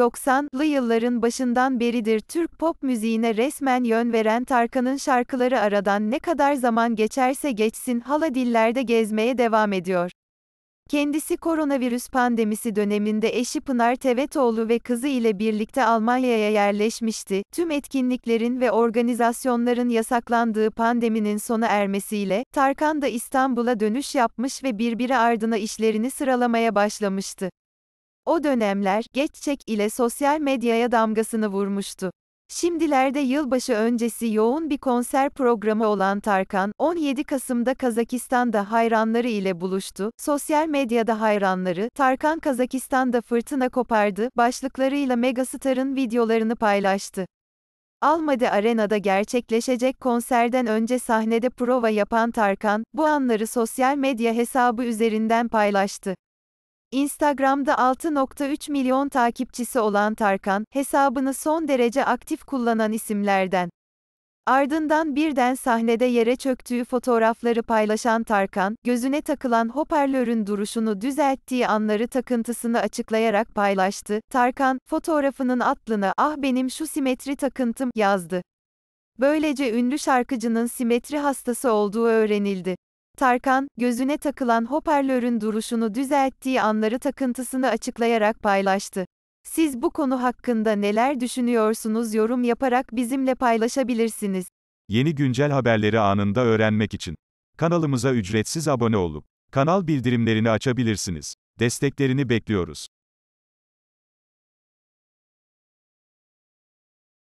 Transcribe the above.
90'lı yılların başından beridir Türk pop müziğine resmen yön veren Tarkan'ın şarkıları aradan ne kadar zaman geçerse geçsin hala dillerde gezmeye devam ediyor. Kendisi koronavirüs pandemisi döneminde eşi Pınar Tevetoğlu ve kızı ile birlikte Almanya'ya yerleşmişti. Tüm etkinliklerin ve organizasyonların yasaklandığı pandeminin sona ermesiyle, Tarkan da İstanbul'a dönüş yapmış ve birbiri ardına işlerini sıralamaya başlamıştı. O dönemler, geççek ile sosyal medyaya damgasını vurmuştu. Şimdilerde yılbaşı öncesi yoğun bir konser programı olan Tarkan, 17 Kasım'da Kazakistan'da hayranları ile buluştu. Sosyal medyada hayranları, Tarkan Kazakistan'da fırtına kopardı, başlıklarıyla Megastar'ın videolarını paylaştı. Almadi Arena'da gerçekleşecek konserden önce sahnede prova yapan Tarkan, bu anları sosyal medya hesabı üzerinden paylaştı. Instagram'da 6.3 milyon takipçisi olan Tarkan, hesabını son derece aktif kullanan isimlerden. Ardından birden sahnede yere çöktüğü fotoğrafları paylaşan Tarkan, gözüne takılan hoparlörün duruşunu düzelttiği anları takıntısını açıklayarak paylaştı. Tarkan, fotoğrafının atlına "Ah benim şu simetri takıntım" yazdı. Böylece ünlü şarkıcının simetri hastası olduğu öğrenildi. Tarkan, gözüne takılan hoparlörün duruşunu düzelttiği anları takıntısını açıklayarak paylaştı. Siz bu konu hakkında neler düşünüyorsunuz yorum yaparak bizimle paylaşabilirsiniz. Yeni güncel haberleri anında öğrenmek için kanalımıza ücretsiz abone olup kanal bildirimlerini açabilirsiniz. Desteklerini bekliyoruz.